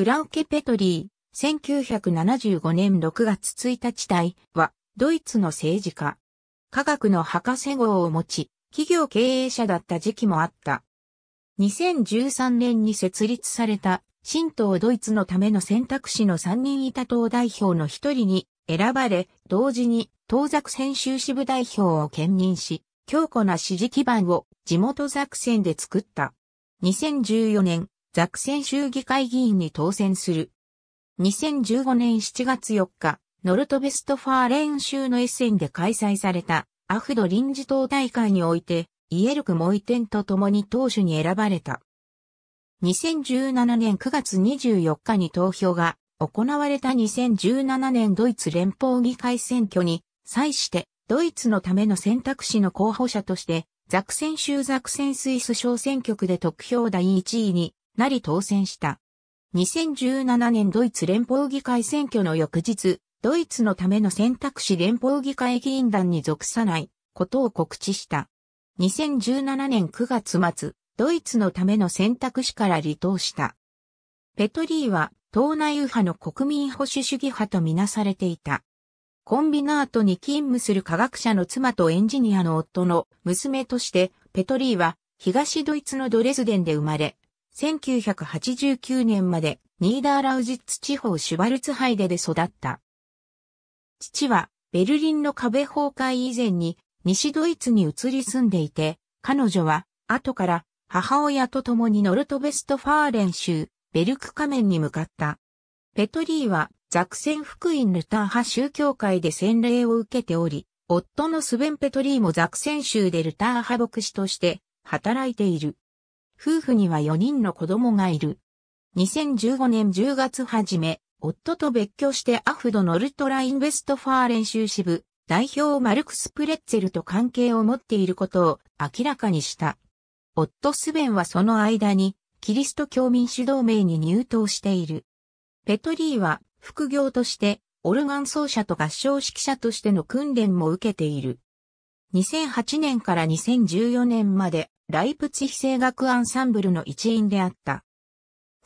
フランケ・ペトリー、1975年6月1日体は、ドイツの政治家。科学の博士号を持ち、企業経営者だった時期もあった。2013年に設立された、新党ドイツのための選択肢の3人いた党代表の1人に選ばれ、同時に党作戦修支部代表を兼任し、強固な支持基盤を地元作戦で作った。2014年、ザクセン州議会議員に当選する。2015年7月4日、ノルトベストファーレーン州のエッセンで開催されたアフド臨時党大会において、イエルク・モイテンと共に党首に選ばれた。2017年9月24日に投票が行われた2017年ドイツ連邦議会選挙に際してドイツのための選択肢の候補者としてザクセン州ザクセンスイス小選挙区で得票第1位になり当選した。2017年ドイツ連邦議会選挙の翌日、ドイツのための選択肢連邦議会議員団に属さないことを告知した。2017年9月末、ドイツのための選択肢から離党した。ペトリーは党内右派の国民保守主義派とみなされていた。コンビナートに勤務する科学者の妻とエンジニアの夫の娘として、ペトリーは東ドイツのドレスデンで生まれ、1989年までニーダーラウジッツ地方シュバルツハイデで育った。父はベルリンの壁崩壊以前に西ドイツに移り住んでいて、彼女は後から母親と共にノルトベストファーレン州ベルク仮面に向かった。ペトリーはザクセン福音ルター派宗教会で洗礼を受けており、夫のスベン・ペトリーもザクセン州でルター派牧師として働いている。夫婦には4人の子供がいる。2015年10月初め、夫と別居してアフドノルトラインウェストファー練習支部、代表マルクス・プレッツェルと関係を持っていることを明らかにした。夫スベンはその間に、キリスト教民主同盟に入党している。ペトリーは、副業として、オルガン奏者と合唱指揮者としての訓練も受けている。2008年から2014年までライプツヒ声楽アンサンブルの一員であった。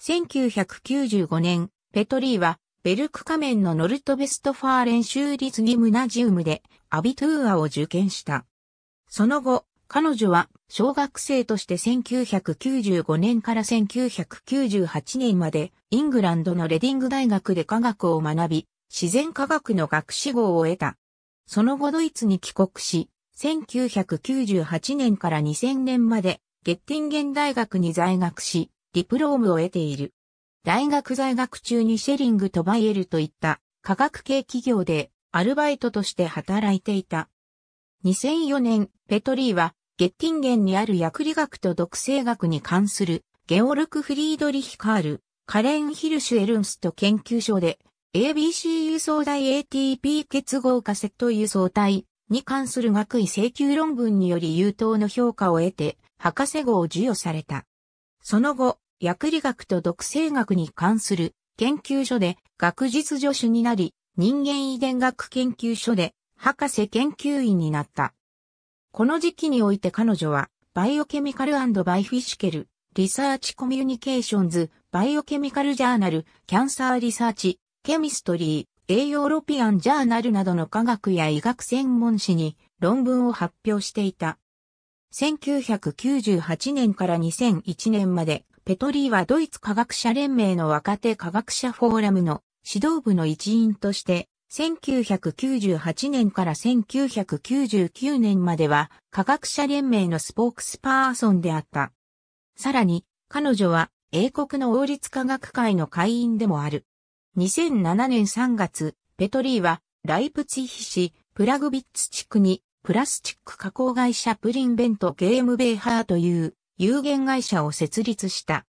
1995年、ペトリーは、ベルク仮面のノルトベストファーレン州立ギムナジウムで、アビトゥーアを受験した。その後、彼女は、小学生として1995年から1998年まで、イングランドのレディング大学で科学を学び、自然科学の学士号を得た。その後ドイツに帰国し、1998年から2000年まで、ゲッティンゲン大学に在学し、ディプロームを得ている。大学在学中にシェリングとバイエルといった科学系企業でアルバイトとして働いていた。2004年、ペトリーはゲッティンゲンにある薬理学と毒性学に関するゲオルク・フリードリヒ・カール、カレン・ヒルシュ・エルンスト研究所で ABC 輸送体 ATP 結合化セット輸送体に関する学位請求論文により優等の評価を得て、博士号を授与された。その後、薬理学と毒性学に関する研究所で学術助手になり、人間遺伝学研究所で博士研究員になった。この時期において彼女は、バイオケミカルバイフィシケル、リサーチコミュニケーションズ、バイオケミカルジャーナル、キャンサーリサーチ、ケミストリー、英ヨーロピアンジャーナルなどの科学や医学専門誌に論文を発表していた。1998年から2001年まで、ペトリーはドイツ科学者連盟の若手科学者フォーラムの指導部の一員として、1998年から1999年までは科学者連盟のスポークスパーソンであった。さらに、彼女は英国の王立科学会の会員でもある。2007年3月、ペトリーは、ライプツィヒ市、プラグビッツ地区に、プラスチック加工会社プリンベントゲームベーハーという、有限会社を設立した。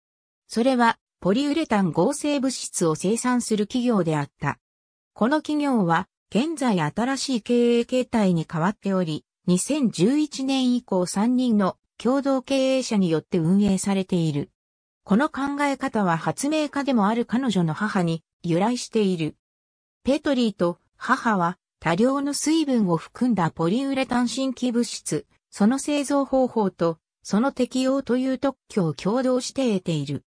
それは、ポリウレタン合成物質を生産する企業であった。この企業は、現在新しい経営形態に変わっており、2011年以降3人の共同経営者によって運営されている。この考え方は発明家でもある彼女の母に由来している。ペトリーと母は多量の水分を含んだポリウレタン新規物質、その製造方法とその適用という特許を共同して得ている。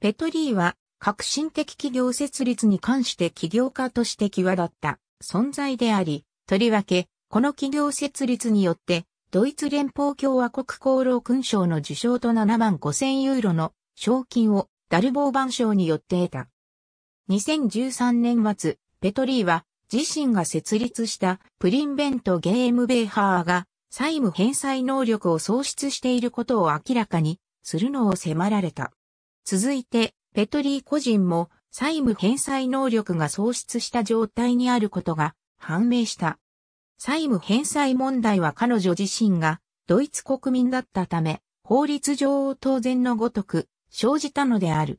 ペトリーは革新的企業設立に関して企業家として際立った存在であり、とりわけ、この企業設立によって、ドイツ連邦共和国功労勲章の受賞と7万5千ユーロの賞金をダルボーバン賞によって得た。2013年末、ペトリーは自身が設立したプリンベントゲームベーハーが債務返済能力を喪失していることを明らかにするのを迫られた。続いて、ペトリー個人も債務返済能力が喪失した状態にあることが判明した。債務返済問題は彼女自身がドイツ国民だったため、法律上を当然のごとく生じたのである。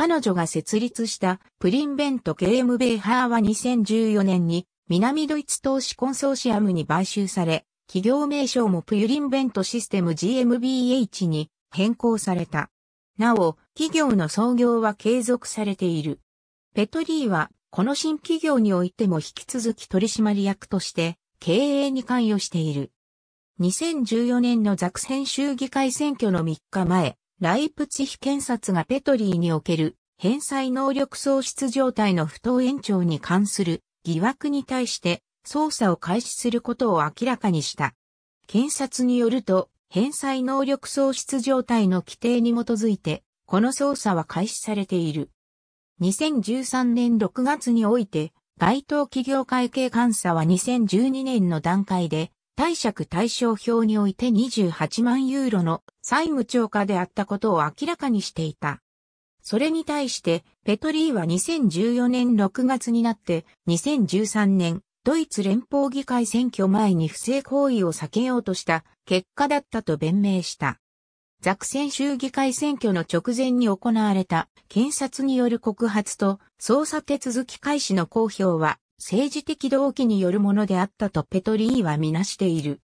彼女が設立したプリンベントゲームベーハーは2014年に南ドイツ投資コンソーシアムに買収され、企業名称もプユリンベントシステム GmbH に変更された。なお、企業の創業は継続されている。ペトリーは、この新企業においても引き続き取締役として、経営に関与している。2014年のザクセン州議会選挙の3日前、ライプツヒ検察がペトリーにおける返済能力喪失状態の不当延長に関する疑惑に対して捜査を開始することを明らかにした。検察によると、返済能力喪失状態の規定に基づいて、この捜査は開始されている。2013年6月において、該当企業会計監査は2012年の段階で、貸借対照表において28万ユーロの債務超過であったことを明らかにしていた。それに対して、ペトリーは2014年6月になって、2013年、ドイツ連邦議会選挙前に不正行為を避けようとした結果だったと弁明した。ザクセン州議会選挙の直前に行われた検察による告発と捜査手続き開始の公表は政治的動機によるものであったとペトリーはみなしている。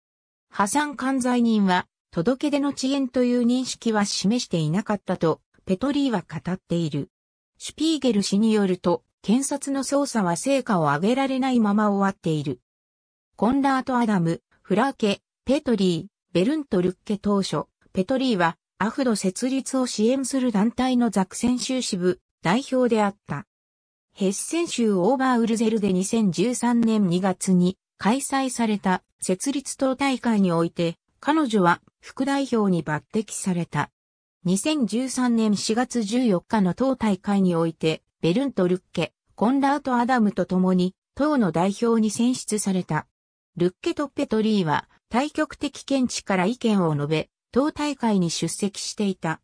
破産管財人は届け出の遅延という認識は示していなかったとペトリーは語っている。シュピーゲル氏によると、検察の捜査は成果を上げられないまま終わっている。コンラート・アダム、フラーケ、ペトリー、ベルント・ルッケ当初、ペトリーはアフド設立を支援する団体のザクセン州支部代表であった。ヘッセン州オーバーウルゼルで2013年2月に開催された設立党大会において、彼女は副代表に抜擢された。2013年4月14日の党大会において、ベルント・ルッケ、コンラート・アダムと共に、党の代表に選出された。ルッケとペトリーは、対極的見地から意見を述べ、党大会に出席していた。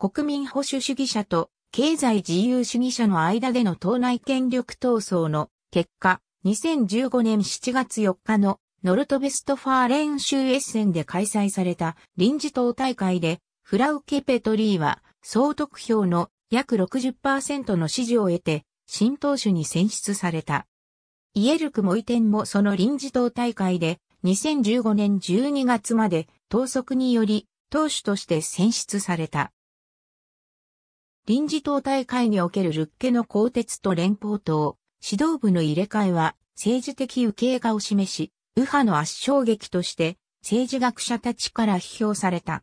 国民保守主義者と経済自由主義者の間での党内権力闘争の結果、2015年7月4日のノルトベストファーレン州エッセンで開催された臨時党大会で、フラウケ・ペトリーは総得票の約60%の支持を得て、新党首に選出された。イエルクも移転もその臨時党大会で、2015年12月まで党則により党首として選出された。臨時党大会におけるルッケの鋼鉄と連邦党、指導部の入れ替えは政治的け傾化を示し、右派の圧勝劇として政治学者たちから批評された。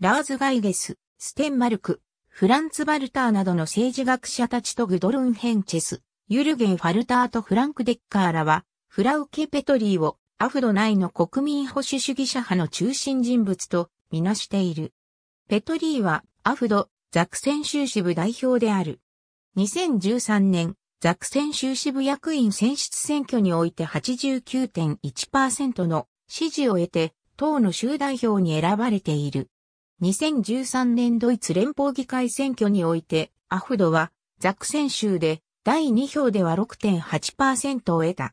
ラーズ・ガイゲス、ステンマルク、フランツ・バルターなどの政治学者たちとグドルン・ヘンチェス、ユルゲン・ファルターとフランク・デッカーらは、フラウケ・ペトリーをアフロ内の国民保守主義者派の中心人物とみなしている。ペトリーはアフド、ザクセン州支部代表である。2013年、ザクセン州支部役員選出選挙において89.1%の支持を得て、党の州代表に選ばれている。2013年ドイツ連邦議会選挙において、アフドは、ザクセン州で、第2票では6.8%を得た。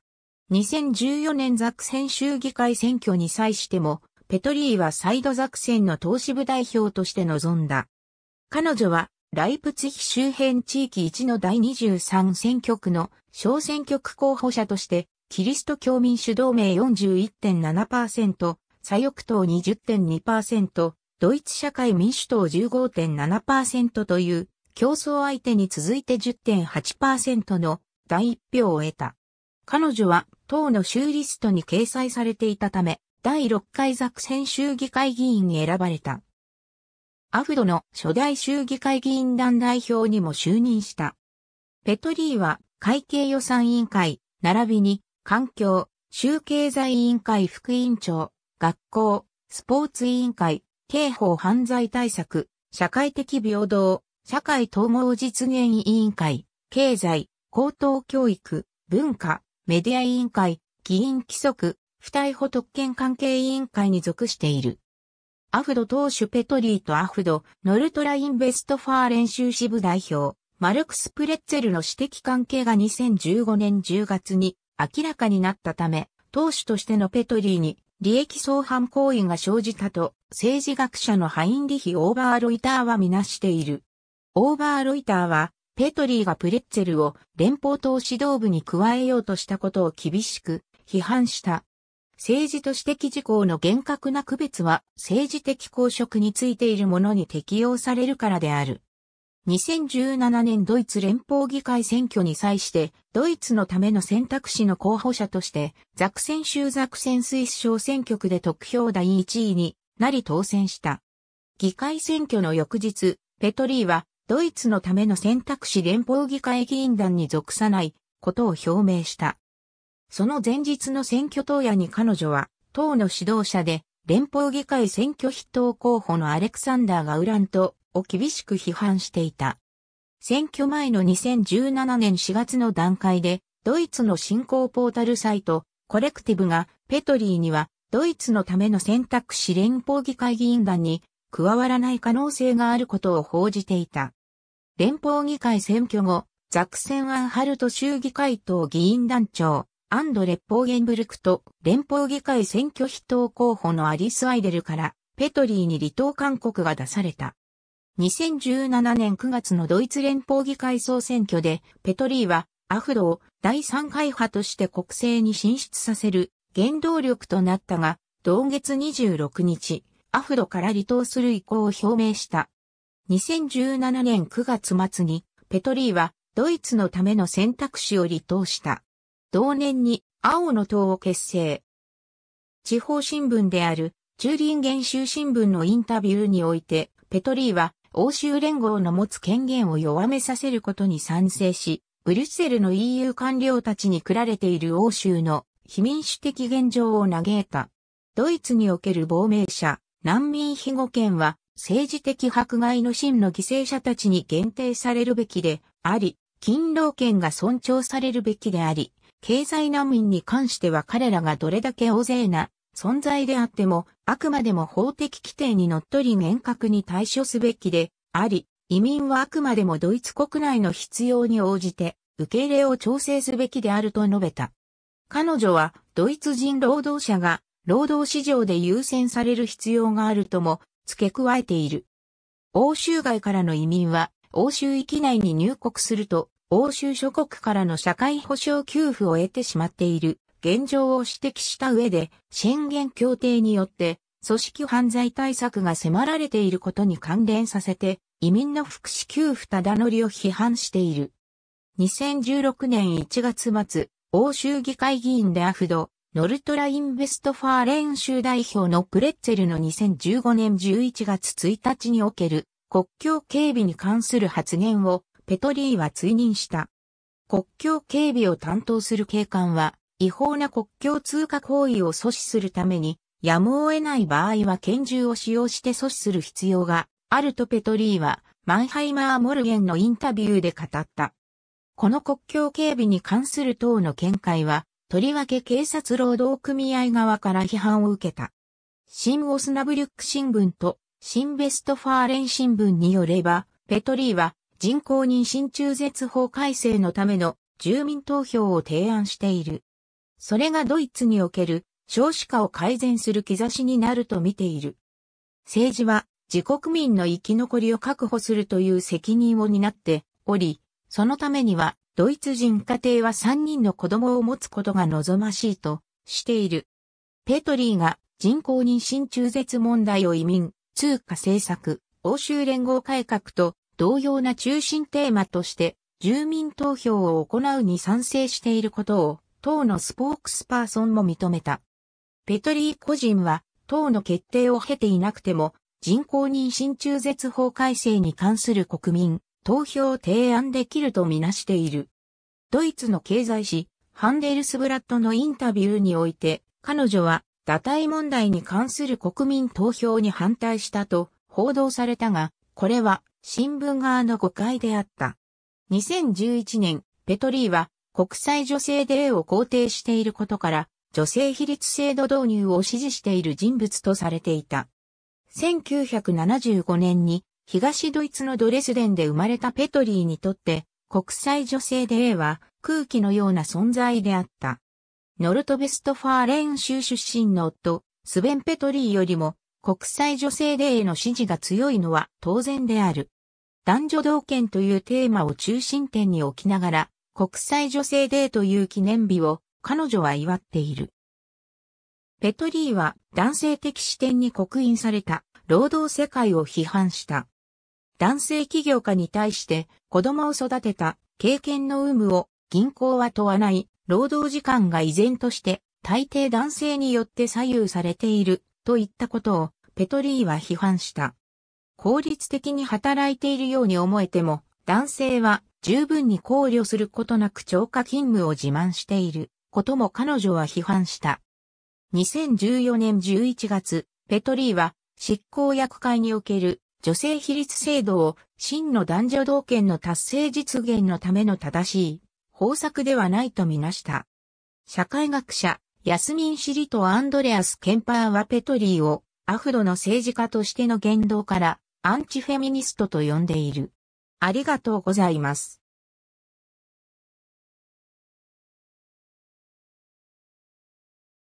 2014年ザクセン州議会選挙に際しても、ペトリーはサイドザクセンの党支部代表として臨んだ。彼女は、ライプツヒ周辺地域1の第23選挙区の小選挙区候補者として、キリスト教民主同盟41.7%、左翼党20.2%、ドイツ社会民主党15.7%という競争相手に続いて10.8%の第一票を得た。彼女は党の州リストに掲載されていたため、第6回ザクセン州議会議員に選ばれた。アフドの初代衆議会議員団代表にも就任した。ペトリーは会計予算委員会、並びに環境、州経済委員会副委員長、学校、スポーツ委員会、刑法犯罪対策、社会的平等、社会統合実現委員会、経済、高等教育、文化、メディア委員会、議員規則、不逮捕特権関係委員会に属している。アフド党首ペトリーとアフド、ノルトラインベストファー練習支部代表、マルクス・プレッツェルの指摘関係が2015年10月に明らかになったため、党首としてのペトリーに利益相反行為が生じたと、政治学者のハインリヒ・オーバーロイターはみなしている。オーバーロイターは、ペトリーがプレッツェルを連邦党指導部に加えようとしたことを厳しく批判した。政治と私的事項の厳格な区別は政治的公職についているものに適用されるからである。2017年ドイツ連邦議会選挙に際して、ドイツのための選択肢の候補者として、ザクセン州ザクセンスイス省選挙区で得票第1位になり当選した。議会選挙の翌日、ペトリーは、ドイツのための選択肢連邦議会議員団に属さないことを表明した。その前日の選挙当夜に彼女は、党の指導者で、連邦議会選挙筆頭候補のアレクサンダー・ガウラントを厳しく批判していた。選挙前の2017年4月の段階で、ドイツの新興ポータルサイト、コレクティブが、ペトリーには、ドイツのための選択肢連邦議会議員団に加わらない可能性があることを報じていた。連邦議会選挙後、ザクセンアンハルト州議会党議員団長、アンドレポーゲンブルクと連邦議会選挙筆頭候補のアリス・アイデルからペトリーに離党勧告が出された。2017年9月のドイツ連邦議会総選挙でペトリーはアフロを第三回派として国政に進出させる原動力となったが、同月26日、アフロから離党する意向を表明した。2017年9月末にペトリーはドイツのための選択肢を離党した。同年に青の党を結成。地方新聞である、中林元州新聞のインタビューにおいて、ペトリーは欧州連合の持つ権限を弱めさせることに賛成し、ブリュッセルの EU 官僚たちに食られている欧州の非民主的現状を嘆いた。ドイツにおける亡命者、難民庇護権は政治的迫害の真の犠牲者たちに限定されるべきであり、勤労権が尊重されるべきであり、経済難民に関しては彼らがどれだけ大勢な存在であっても、あくまでも法的規定にのっとり厳格に対処すべきであり、移民はあくまでもドイツ国内の必要に応じて受け入れを調整すべきであると述べた。彼女はドイツ人労働者が労働市場で優先される必要があるとも付け加えている。欧州外からの移民は欧州域内に入国すると欧州諸国からの社会保障給付を得てしまっている現状を指摘した上で、宣言協定によって組織犯罪対策が迫られていることに関連させて、移民の福祉給付ただ乗りを批判している。2016年1月末、欧州議会議員でアフド、ノルトラインベストファーレン州代表のプレッツェルの2015年11月1日における国境警備に関する発言をペトリーは追認した。国境警備を担当する警官は、違法な国境通過行為を阻止するために、やむを得ない場合は拳銃を使用して阻止する必要があるとペトリーは、マンハイマー・モルゲンのインタビューで語った。この国境警備に関する党の見解は、とりわけ警察労働組合側から批判を受けた。シン・オスナブリュック新聞とシン・ベストファーレン新聞によれば、ペトリーは人工妊娠中絶法改正のための住民投票を提案している。それがドイツにおける少子化を改善する兆しになると見ている。政治は自国民の生き残りを確保するという責任を担っており、そのためにはドイツ人家庭は3人の子供を持つことが望ましいとしている。ペトリーが人工妊娠中絶問題を移民、通貨政策、欧州連合改革と同様な中心テーマとして住民投票を行うに賛成していることを党のスポークスパーソンも認めた。ペトリー個人は党の決定を経ていなくても人工妊娠中絶法改正に関する国民投票を提案できるとみなしている。ドイツの経済誌ハンデルスブラッドのインタビューにおいて彼女は堕胎問題に関する国民投票に反対したと報道されたが、これは新聞側の誤解であった。2011年、ペトリーは国際女性デーを肯定していることから、女性比率制度導入を支持している人物とされていた。1975年に東ドイツのドレスデンで生まれたペトリーにとって国際女性デーは空気のような存在であった。ノルトベストファーレン州出身の夫、スベン・ペトリーよりも国際女性デーへの支持が強いのは当然である。男女同権というテーマを中心点に置きながら、国際女性デーという記念日を彼女は祝っている。ペトリーは男性的視点に刻印された労働世界を批判した。男性起業家に対して子供を育てた経験の有無を銀行は問わない労働時間が依然として大抵男性によって左右されているといったことをペトリーは批判した。効率的に働いているように思えても、男性は十分に考慮することなく超過勤務を自慢していることも彼女は批判した。2014年11月、ペトリーは執行役会における女性比率制度を真の男女同権の達成実現のための正しい方策ではないとみなした。社会学者、ヤスミン・シリとアンドレアス・ケンパーはペトリーをアフロの政治家としての言動からアンチフェミニストと呼んでいる。ありがとうございます。